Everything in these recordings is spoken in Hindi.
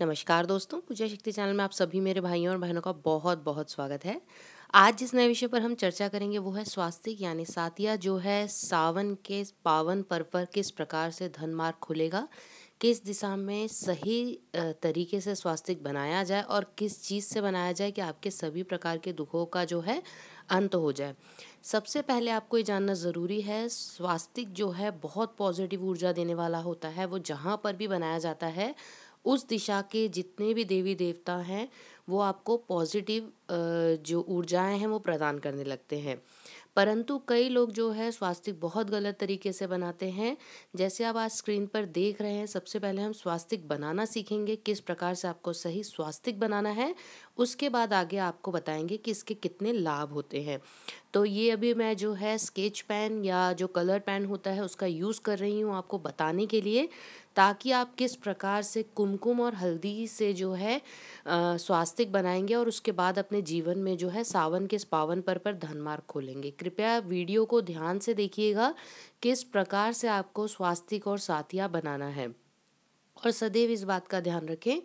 नमस्कार दोस्तों पूजा शक्ति चैनल में आप सभी मेरे भाइयों और बहनों का बहुत बहुत स्वागत है आज जिस नए विषय पर हम चर्चा करेंगे वो है स्वास्तिक यानी सातिया जो है सावन के पावन पर्व पर किस प्रकार से धन मार्ग खुलेगा किस दिशा में सही तरीके से स्वास्तिक बनाया जाए और किस चीज़ से बनाया जाए कि आपके सभी प्रकार के दुखों का जो है अंत हो जाए सबसे पहले आपको ये जानना ज़रूरी है स्वास्तिक जो है बहुत पॉजिटिव ऊर्जा देने वाला होता है वो जहाँ पर भी बनाया जाता है उस दिशा के जितने भी देवी देवता हैं वो आपको पॉजिटिव जो ऊर्जाएं हैं वो प्रदान करने लगते हैं परंतु कई लोग जो है स्वास्तिक बहुत गलत तरीके से बनाते हैं जैसे आप आज स्क्रीन पर देख रहे हैं सबसे पहले हम स्वास्तिक बनाना सीखेंगे किस प्रकार से आपको सही स्वास्तिक बनाना है उसके बाद आगे आपको बताएंगे कि इसके कितने लाभ होते हैं तो ये अभी मैं जो है स्केच पेन या जो कलर पेन होता है उसका यूज़ कर रही हूँ आपको बताने के लिए ताकि आप किस प्रकार से कुमकुम और हल्दी से जो है स्वास्तिक बनाएंगे और उसके बाद अपने जीवन में जो है सावन के इस पावन पर पर धनमार्ग खोलेंगे कृपया वीडियो को ध्यान से देखिएगा किस प्रकार से आपको स्वास्तिक और साथिया बनाना है और सदैव इस बात का ध्यान रखें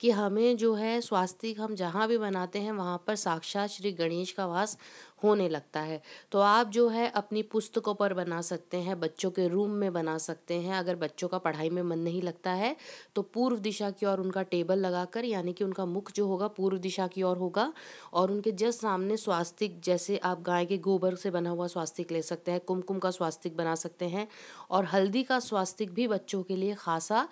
कि हमें जो है स्वास्तिक हम जहाँ भी बनाते हैं वहाँ पर साक्षात श्री गणेश का वास होने लगता है तो आप जो है अपनी पुस्तकों पर बना सकते हैं बच्चों के रूम में बना सकते हैं अगर बच्चों का पढ़ाई में मन नहीं लगता है तो पूर्व दिशा की ओर उनका टेबल लगाकर यानी कि उनका मुख जो होगा पूर्व दिशा की ओर होगा और उनके जस्ट सामने स्वास्तिक जैसे आप गाय के गोबर से बना हुआ स्वास्तिक ले सकते हैं कुमकुम का स्वास्तिक बना सकते हैं और हल्दी का स्वास्तिक भी बच्चों के लिए खासा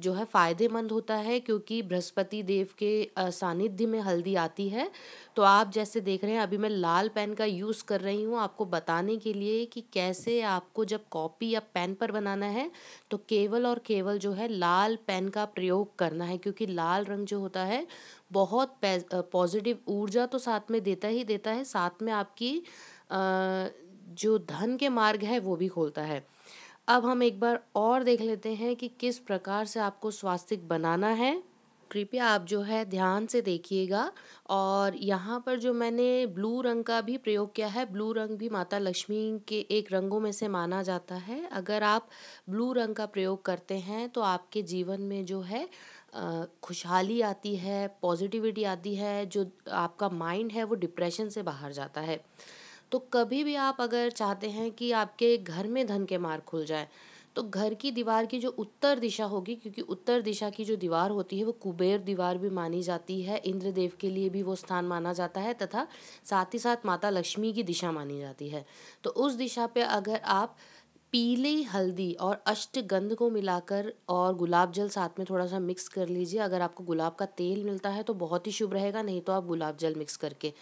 जो है फ़ायदेमंद होता है क्योंकि बृहस्पति देव के सानिध्य में हल्दी आती है तो आप जैसे देख रहे हैं अभी मैं लाल पेन पेन का यूज़ कर रही हूँ आपको बताने के लिए कि कैसे आपको जब कॉपी या पेन पर बनाना है तो केवल और केवल जो है लाल पेन का प्रयोग करना है क्योंकि लाल रंग जो होता है बहुत पॉजिटिव ऊर्जा तो साथ में देता ही देता है साथ में आपकी जो धन के मार्ग है वो भी खोलता है अब हम एक बार और देख लेते हैं कि किस प्रकार से आपको स्वास्थ्य बनाना है कृपया आप जो है ध्यान से देखिएगा और यहाँ पर जो मैंने ब्लू रंग का भी प्रयोग किया है ब्लू रंग भी माता लक्ष्मी के एक रंगों में से माना जाता है अगर आप ब्लू रंग का प्रयोग करते हैं तो आपके जीवन में जो है खुशहाली आती है पॉजिटिविटी आती है जो आपका माइंड है वो डिप्रेशन से बाहर जाता है तो कभी भी आप अगर चाहते हैं कि आपके घर में धन के मार्ग खुल जाए तो घर की दीवार की जो उत्तर दिशा होगी क्योंकि उत्तर दिशा की जो दीवार होती है वो कुबेर दीवार भी मानी जाती है इंद्रदेव के लिए भी वो स्थान माना जाता है तथा साथ ही साथ माता लक्ष्मी की दिशा मानी जाती है तो उस दिशा पे अगर आप पीली हल्दी और अष्टगंध को मिलाकर और गुलाब जल साथ में थोड़ा सा मिक्स कर लीजिए अगर आपको गुलाब का तेल मिलता है तो बहुत ही शुभ रहेगा नहीं तो आप गुलाब जल मिक्स करके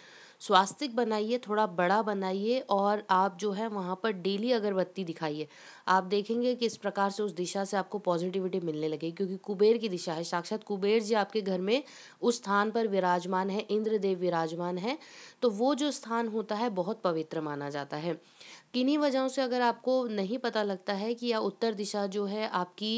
स्वास्तिक बनाइए थोड़ा बड़ा बनाइए और आप जो है वहाँ पर डेली अगरबत्ती दिखाइए आप देखेंगे कि इस प्रकार से उस दिशा से आपको पॉजिटिविटी मिलने लगेगी क्योंकि कुबेर की दिशा है साक्षात कुबेर जी आपके घर में उस स्थान पर विराजमान है इंद्रदेव विराजमान है तो वो जो स्थान होता है बहुत पवित्र माना जाता है किन्हीं वजहों से अगर आपको नहीं पता लगता है कि या उत्तर दिशा जो है आपकी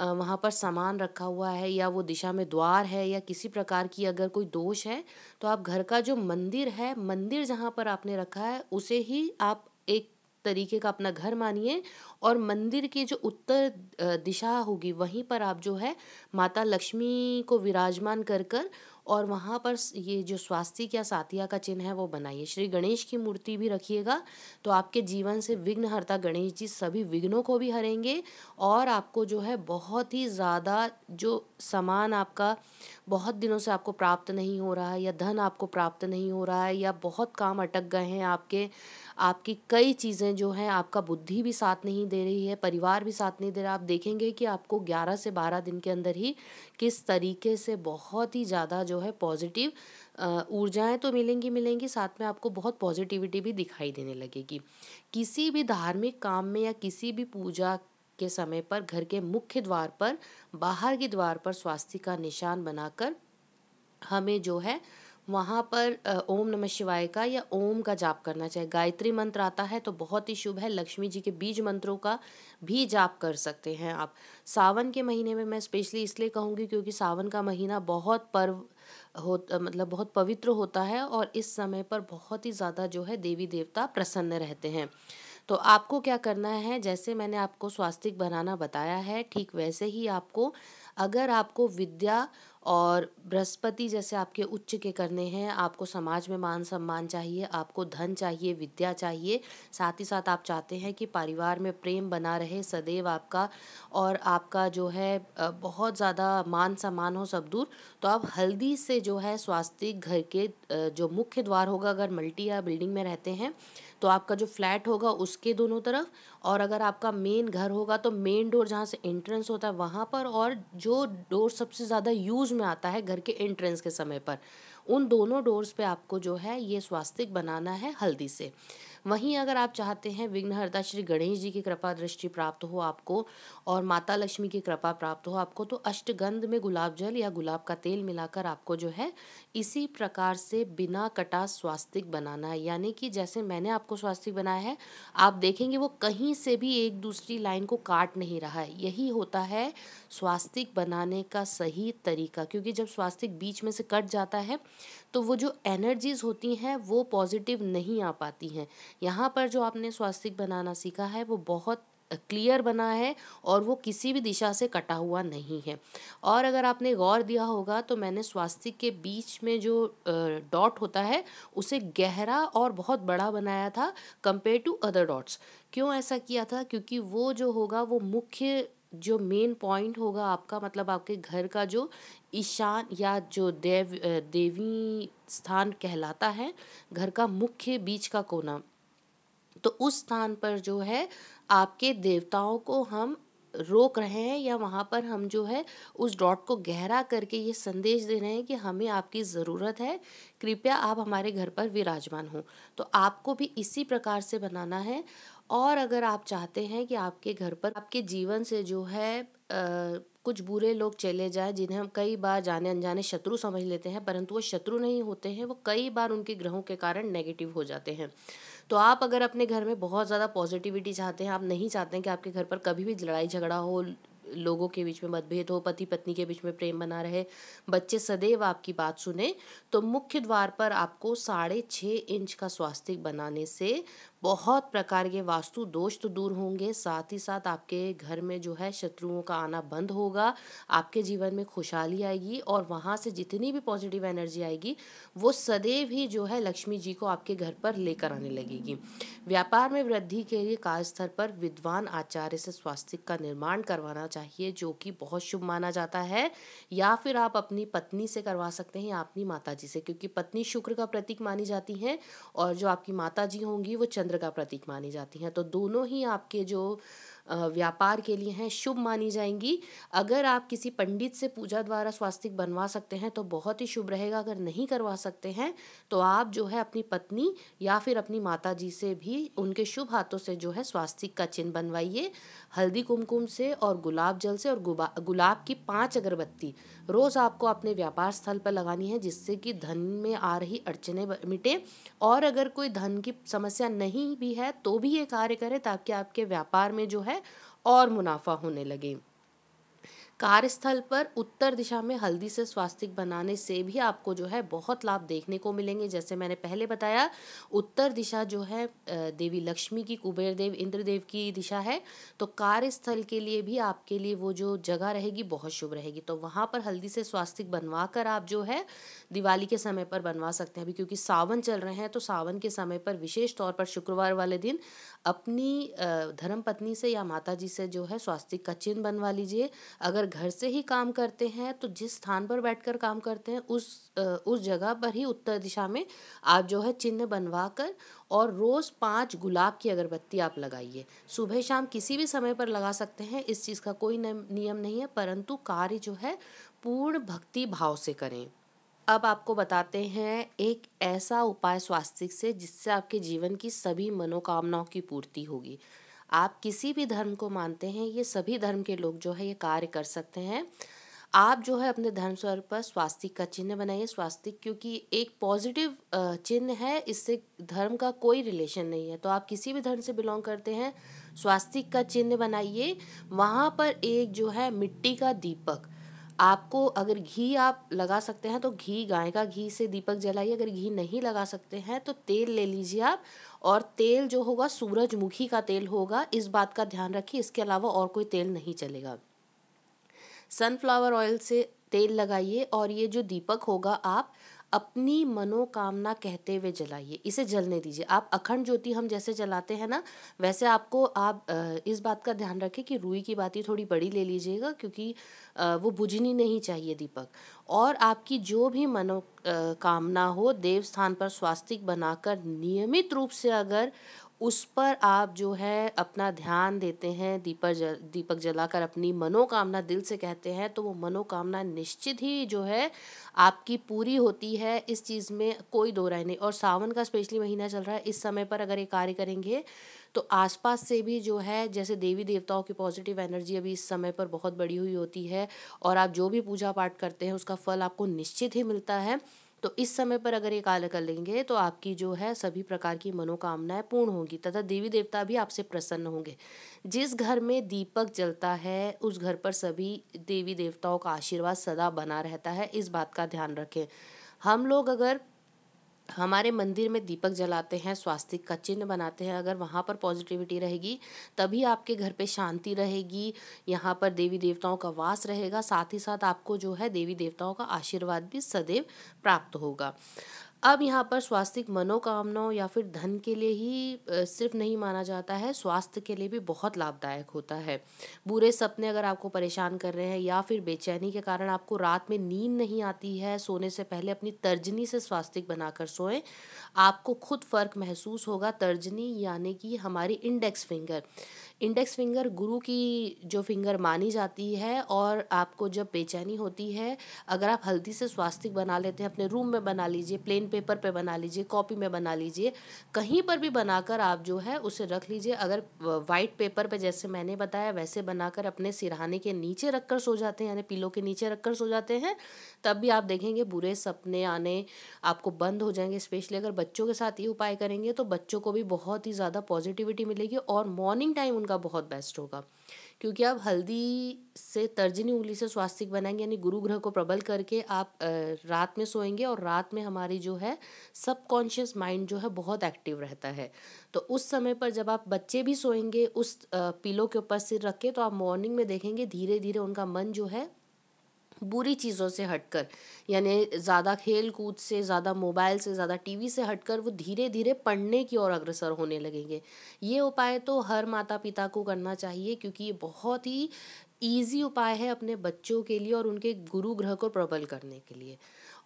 वहाँ पर सामान रखा हुआ है या वो दिशा में द्वार है या किसी प्रकार की अगर कोई दोष है तो आप घर का जो मंदिर है मंदिर जहाँ पर आपने रखा है उसे ही आप एक तरीके का अपना घर मानिए और मंदिर की जो उत्तर दिशा होगी वहीं पर आप जो है माता लक्ष्मी को विराजमान कर कर और वहाँ पर ये जो स्वास्तिक या सातिया का चिन्ह है वो बनाइए श्री गणेश की मूर्ति भी रखिएगा तो आपके जीवन से विघ्नहर्ता गणेश जी सभी विघ्नों को भी हरेंगे और आपको जो है बहुत ही ज़्यादा जो सामान आपका बहुत दिनों से आपको प्राप्त नहीं हो रहा है या धन आपको प्राप्त नहीं हो रहा है या बहुत काम अटक गए हैं आपके आपकी कई चीज़ें जो हैं आपका बुद्धि भी साथ नहीं दे रही है परिवार भी साथ नहीं दे रहा आप देखेंगे कि आपको ग्यारह से बारह दिन के अंदर ही किस तरीके से बहुत ही ज़्यादा जो है पॉजिटिव ऊर्जाएं तो मिलेंगी मिलेंगी साथ में आपको बहुत पॉजिटिविटी भी दिखाई देने लगेगी किसी भी धार्मिक काम में या किसी भी पूजा के समय पर घर के मुख्य द्वार पर बाहर के द्वार पर स्वास्थ्य का निशान बनाकर हमें जो है वहाँ पर ओम नमः शिवाय का या ओम का जाप करना चाहिए गायत्री मंत्र आता है तो बहुत ही शुभ है लक्ष्मी जी के बीज मंत्रों का भी जाप कर सकते हैं आप सावन के महीने में मैं स्पेशली इसलिए कहूँगी क्योंकि सावन का महीना बहुत पर्व हो मतलब बहुत पवित्र होता है और इस समय पर बहुत ही ज़्यादा जो है देवी देवता प्रसन्न रहते हैं तो आपको क्या करना है जैसे मैंने आपको स्वास्तिक बनाना बताया है ठीक वैसे ही आपको अगर आपको विद्या और बृहस्पति जैसे आपके उच्च के करने हैं आपको समाज में मान सम्मान चाहिए आपको धन चाहिए विद्या चाहिए साथ ही साथ आप चाहते हैं कि परिवार में प्रेम बना रहे सदैव आपका और आपका जो है बहुत ज़्यादा मान सम्मान हो सब दूर तो आप हल्दी से जो है स्वास्थ्य घर के जो मुख्य द्वार होगा अगर मल्टी या बिल्डिंग में रहते हैं तो आपका जो फ्लैट होगा उसके दोनों तरफ और अगर आपका मेन घर होगा तो मेन डोर जहाँ से एंट्रेंस होता है वहाँ पर और जो डोर सबसे ज़्यादा यूज़ में आता है घर के एंट्रेंस के समय पर उन दोनों डोर्स पे आपको जो है ये स्वास्तिक बनाना है हल्दी से वहीं अगर आप चाहते हैं विघ्नहर्ता श्री गणेश जी की कृपा दृष्टि प्राप्त हो आपको और माता लक्ष्मी की कृपा प्राप्त हो आपको तो अष्टगंध में गुलाब जल या गुलाब का तेल मिलाकर आपको जो है इसी प्रकार से बिना कटा स्वास्तिक बनाना है यानी कि जैसे मैंने आपको स्वास्तिक बनाया है आप देखेंगे वो कहीं कहीं से भी एक दूसरी लाइन को काट नहीं रहा है यही होता है स्वास्तिक बनाने का सही तरीका क्योंकि जब स्वास्तिक बीच में से कट जाता है तो वो जो एनर्जीज होती हैं वो पॉजिटिव नहीं आ पाती हैं यहाँ पर जो आपने स्वास्तिक बनाना सीखा है वो बहुत क्लियर बना है और वो किसी भी दिशा से कटा हुआ नहीं है और अगर आपने गौर दिया होगा तो मैंने स्वास्तिक के बीच में जो डॉट होता है उसे गहरा और बहुत बड़ा बनाया था कंपेयर टू अदर डॉट्स क्यों ऐसा किया था क्योंकि वो जो होगा वो मुख्य जो मेन पॉइंट होगा आपका मतलब आपके घर का जो ईशान या जो देव देवी स्थान कहलाता है घर का मुख्य बीच का कोना तो उस स्थान पर जो है आपके देवताओं को हम रोक रहे हैं या वहाँ पर हम जो है उस डॉट को गहरा करके ये संदेश दे रहे हैं कि हमें आपकी ज़रूरत है कृपया आप हमारे घर पर विराजमान हों तो आपको भी इसी प्रकार से बनाना है और अगर आप चाहते हैं कि आपके घर पर आपके जीवन से जो है आ, कुछ बुरे लोग चले जाए जिन्हें हम कई बार जाने अनजाने शत्रु समझ लेते हैं परंतु वो शत्रु नहीं होते हैं वो कई बार उनके ग्रहों के कारण नेगेटिव हो जाते हैं तो आप अगर अपने घर में बहुत ज़्यादा पॉजिटिविटी चाहते हैं आप नहीं चाहते हैं कि आपके घर पर कभी भी लड़ाई झगड़ा हो लोगों के बीच में मतभेद हो पति पत्नी के बीच में प्रेम बना रहे बच्चे सदैव आपकी बात सुने तो मुख्य द्वार पर आपको साढ़े छः इंच का स्वास्तिक बनाने से बहुत प्रकार के वास्तु दोष तो दूर होंगे साथ ही साथ आपके घर में जो है शत्रुओं का आना बंद होगा आपके जीवन में खुशहाली आएगी और वहाँ से जितनी भी पॉजिटिव एनर्जी आएगी वो सदैव ही जो है लक्ष्मी जी को आपके घर पर लेकर आने लगेगी व्यापार में वृद्धि के लिए कार्यस्थल पर विद्वान आचार्य से स्वास्थ्य का निर्माण करवाना चाहिए जो कि बहुत शुभ माना जाता है या फिर आप अपनी पत्नी से करवा सकते हैं या अपनी माता जी से क्योंकि पत्नी शुक्र का प्रतीक मानी जाती है और जो आपकी माता जी होंगी वो चंद्र चंद्र का प्रतीक मानी जाती हैं तो दोनों ही आपके जो व्यापार के लिए हैं शुभ मानी जाएंगी अगर आप किसी पंडित से पूजा द्वारा स्वास्तिक बनवा सकते हैं तो बहुत ही शुभ रहेगा अगर नहीं करवा सकते हैं तो आप जो है अपनी पत्नी या फिर अपनी माता जी से भी उनके शुभ हाथों से जो है स्वास्तिक का चिन्ह बनवाइए हल्दी कुमकुम से और गुलाब जल से और गुलाब की पांच अगरबत्ती रोज़ आपको अपने व्यापार स्थल पर लगानी है जिससे कि धन में आ रही अड़चने मिटे और अगर कोई धन की समस्या नहीं भी है तो भी ये कार्य करें ताकि आपके व्यापार में जो है और मुनाफा होने लगे कार्यस्थल पर उत्तर दिशा में हल्दी से स्वास्तिक बनाने से भी आपको जो है बहुत लाभ देखने को मिलेंगे जैसे मैंने पहले बताया उत्तर दिशा जो है देवी लक्ष्मी की कुबेर देव इंद्रदेव की दिशा है तो कार्यस्थल के लिए भी आपके लिए वो जो जगह रहेगी बहुत शुभ रहेगी तो वहाँ पर हल्दी से स्वास्तिक बनवा कर आप जो है दिवाली के समय पर बनवा सकते हैं अभी क्योंकि सावन चल रहे हैं तो सावन के समय पर विशेष तौर पर शुक्रवार वाले दिन अपनी धर्म पत्नी से या माता जी से जो है स्वास्तिक का चिन्ह बनवा लीजिए अगर अगर घर से ही काम करते हैं तो जिस स्थान पर बैठकर काम करते हैं उस उस जगह पर ही उत्तर दिशा में आप जो है चिन्ह बनवा कर और रोज़ पांच गुलाब की अगरबत्ती आप लगाइए सुबह शाम किसी भी समय पर लगा सकते हैं इस चीज़ का कोई नियम नहीं है परंतु कार्य जो है पूर्ण भक्ति भाव से करें अब आपको बताते हैं एक ऐसा उपाय स्वास्थ्य से जिससे आपके जीवन की सभी मनोकामनाओं की पूर्ति होगी आप किसी भी धर्म को मानते हैं ये सभी धर्म के लोग जो है ये कार्य कर सकते हैं आप जो है अपने धर्म स्वर पर स्वास्तिक का चिन्ह बनाइए स्वास्तिक क्योंकि एक पॉजिटिव चिन्ह है इससे धर्म का कोई रिलेशन नहीं है तो आप किसी भी धर्म से बिलोंग करते हैं स्वास्तिक का चिन्ह बनाइए वहाँ पर एक जो है मिट्टी का दीपक आपको अगर घी आप लगा सकते हैं तो घी गाय का घी से दीपक जलाइए अगर घी नहीं लगा सकते हैं तो तेल ले लीजिए आप और तेल जो होगा सूरजमुखी का तेल होगा इस बात का ध्यान रखिए इसके अलावा और कोई तेल नहीं चलेगा सनफ्लावर ऑयल से तेल लगाइए और ये जो दीपक होगा आप अपनी मनोकामना कहते हुए जलाइए इसे जलने दीजिए आप अखंड ज्योति हम जैसे जलाते हैं ना वैसे आपको आप इस बात का ध्यान रखें कि रुई की बाती थोड़ी बड़ी ले लीजिएगा क्योंकि वो बुझनी नहीं चाहिए दीपक और आपकी जो भी मनोकामना हो देव स्थान पर स्वास्तिक बनाकर नियमित रूप से अगर उस पर आप जो है अपना ध्यान देते हैं दीपक जल दीपक जलाकर अपनी मनोकामना दिल से कहते हैं तो वो मनोकामना निश्चित ही जो है आपकी पूरी होती है इस चीज़ में कोई दो राय नहीं और सावन का स्पेशली महीना चल रहा है इस समय पर अगर ये कार्य करेंगे तो आसपास से भी जो है जैसे देवी देवताओं की पॉजिटिव एनर्जी अभी इस समय पर बहुत बड़ी हुई होती है और आप जो भी पूजा पाठ करते हैं उसका फल आपको निश्चित ही मिलता है तो इस समय पर अगर ये कार्य कर लेंगे तो आपकी जो है सभी प्रकार की मनोकामनाएं पूर्ण होंगी तथा देवी देवता भी आपसे प्रसन्न होंगे जिस घर में दीपक जलता है उस घर पर सभी देवी देवताओं का आशीर्वाद सदा बना रहता है इस बात का ध्यान रखें हम लोग अगर हमारे मंदिर में दीपक जलाते हैं स्वास्तिक का चिन्ह बनाते हैं अगर वहाँ पर पॉजिटिविटी रहेगी तभी आपके घर पे शांति रहेगी यहाँ पर देवी देवताओं का वास रहेगा साथ ही साथ आपको जो है देवी देवताओं का आशीर्वाद भी सदैव प्राप्त होगा अब यहाँ पर स्वास्थ्य मनोकामनाओं या फिर धन के लिए ही सिर्फ नहीं माना जाता है स्वास्थ्य के लिए भी बहुत लाभदायक होता है बुरे सपने अगर आपको परेशान कर रहे हैं या फिर बेचैनी के कारण आपको रात में नींद नहीं आती है सोने से पहले अपनी तर्जनी से स्वास्थ्य बनाकर सोएं आपको खुद फ़र्क महसूस होगा तर्जनी यानी कि हमारी इंडेक्स फिंगर इंडेक्स फिंगर गुरु की जो फिंगर मानी जाती है और आपको जब बेचैनी होती है अगर आप हल्दी से स्वास्तिक बना लेते हैं अपने रूम में बना लीजिए प्लेन पेपर पे बना लीजिए कॉपी में बना लीजिए कहीं पर भी बनाकर आप जो है उसे रख लीजिए अगर वाइट पेपर पे जैसे मैंने बताया वैसे बनाकर अपने सिरहाने के नीचे रख कर सो जाते हैं यानी पिलो के नीचे रखकर सो जाते हैं तब भी आप देखेंगे बुरे सपने आने आपको बंद हो जाएंगे स्पेशली अगर बच्चों के साथ ये उपाय करेंगे तो बच्चों को भी बहुत ही ज़्यादा पॉजिटिविटी मिलेगी और मॉर्निंग टाइम उनका बहुत बेस्ट होगा क्योंकि आप हल्दी से तर्जनी उंगली से स्वास्तिक बनाएंगे यानी गुरु ग्रह को प्रबल करके आप रात में सोएंगे और रात में हमारी जो है सबकॉन्शियस माइंड जो है बहुत एक्टिव रहता है तो उस समय पर जब आप बच्चे भी सोएंगे उस पिलो के ऊपर सिर रख के तो आप मॉर्निंग में देखेंगे धीरे धीरे उनका मन जो है बुरी चीज़ों से हटकर यानी ज़्यादा खेल कूद से ज़्यादा मोबाइल से ज़्यादा टीवी से हटकर वो धीरे धीरे पढ़ने की ओर अग्रसर होने लगेंगे ये उपाय तो हर माता पिता को करना चाहिए क्योंकि ये बहुत ही ईजी उपाय है अपने बच्चों के लिए और उनके गुरु ग्रह को प्रबल करने के लिए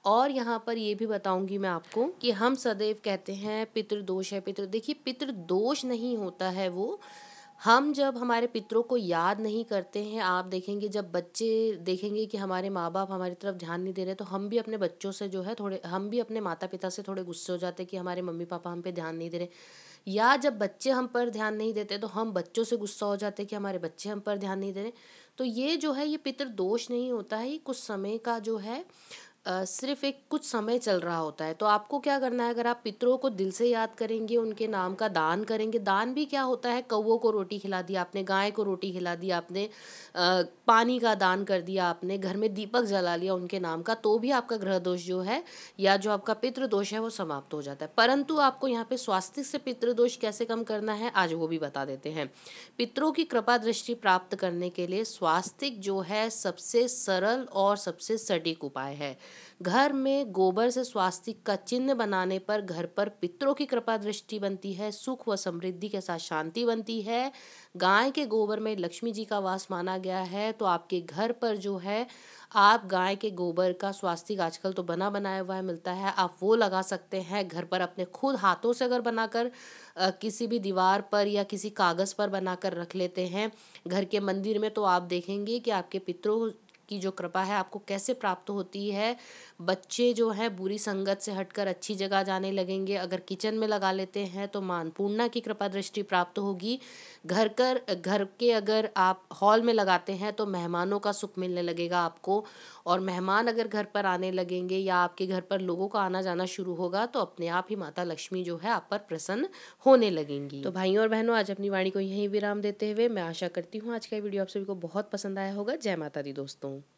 और यहाँ पर ये भी बताऊंगी मैं आपको कि हम सदैव कहते हैं पितृदोष है पितृ देखिए पितृदोष नहीं होता है वो हम जब हमारे पितरों को याद नहीं करते हैं आप देखेंगे जब बच्चे देखेंगे कि हमारे माँ बाप हमारी तरफ ध्यान नहीं दे रहे तो हम भी अपने बच्चों से जो है थोड़े हम भी अपने माता पिता से थोड़े गुस्से हो जाते हैं कि हमारे मम्मी पापा हम पे ध्यान नहीं दे रहे या जब बच्चे हम पर ध्यान नहीं देते तो हम बच्चों से गुस्सा हो जाते कि हमारे बच्चे हम पर ध्यान नहीं दे रहे तो ये जो है ये पितृ दोष नहीं होता है ये कुछ समय का जो है सिर्फ एक कुछ समय चल रहा होता है तो आपको क्या करना है अगर आप पितरों को दिल से याद करेंगे उनके नाम का दान करेंगे दान भी क्या होता है कौओं को रोटी खिला दी आपने गाय को रोटी खिला दी आपने पानी का दान कर दिया आपने घर में दीपक जला लिया उनके नाम का तो भी आपका ग्रह दोष जो है या जो आपका पितृदोष है वो समाप्त हो जाता है परंतु आपको यहाँ पे स्वास्थ्य से पितृदोष कैसे कम करना है आज वो भी बता देते हैं पितरों की कृपा दृष्टि प्राप्त करने के लिए स्वास्थ्य जो है सबसे सरल और सबसे सटीक उपाय है घर में गोबर से स्वास्तिक का चिन्ह बनाने पर घर पर पितरों की कृपा दृष्टि बनती है सुख व समृद्धि के साथ शांति बनती है गाय के गोबर में लक्ष्मी जी का वास माना गया है तो आपके घर पर जो है आप गाय के गोबर का स्वास्तिक आजकल तो बना बनाया हुआ मिलता है आप वो लगा सकते हैं घर पर अपने खुद हाथों से अगर बनाकर किसी भी दीवार पर या किसी कागज़ पर बनाकर रख लेते हैं घर के मंदिर में तो आप देखेंगे कि आपके पितरों की जो कृपा है आपको कैसे प्राप्त होती है बच्चे जो है बुरी संगत से हटकर अच्छी जगह जाने लगेंगे अगर किचन में लगा लेते हैं तो मान पूर्णा की कृपा दृष्टि प्राप्त होगी घर कर घर के अगर आप हॉल में लगाते हैं तो मेहमानों का सुख मिलने लगेगा आपको और मेहमान अगर घर पर आने लगेंगे या आपके घर पर लोगों का आना जाना शुरू होगा तो अपने आप ही माता लक्ष्मी जो है आप पर प्रसन्न होने लगेंगी तो भाइयों और बहनों आज अपनी वाणी को यहीं विराम देते हुए मैं आशा करती हूँ आज का वीडियो आप सभी को बहुत पसंद आया होगा जय माता दी दोस्तों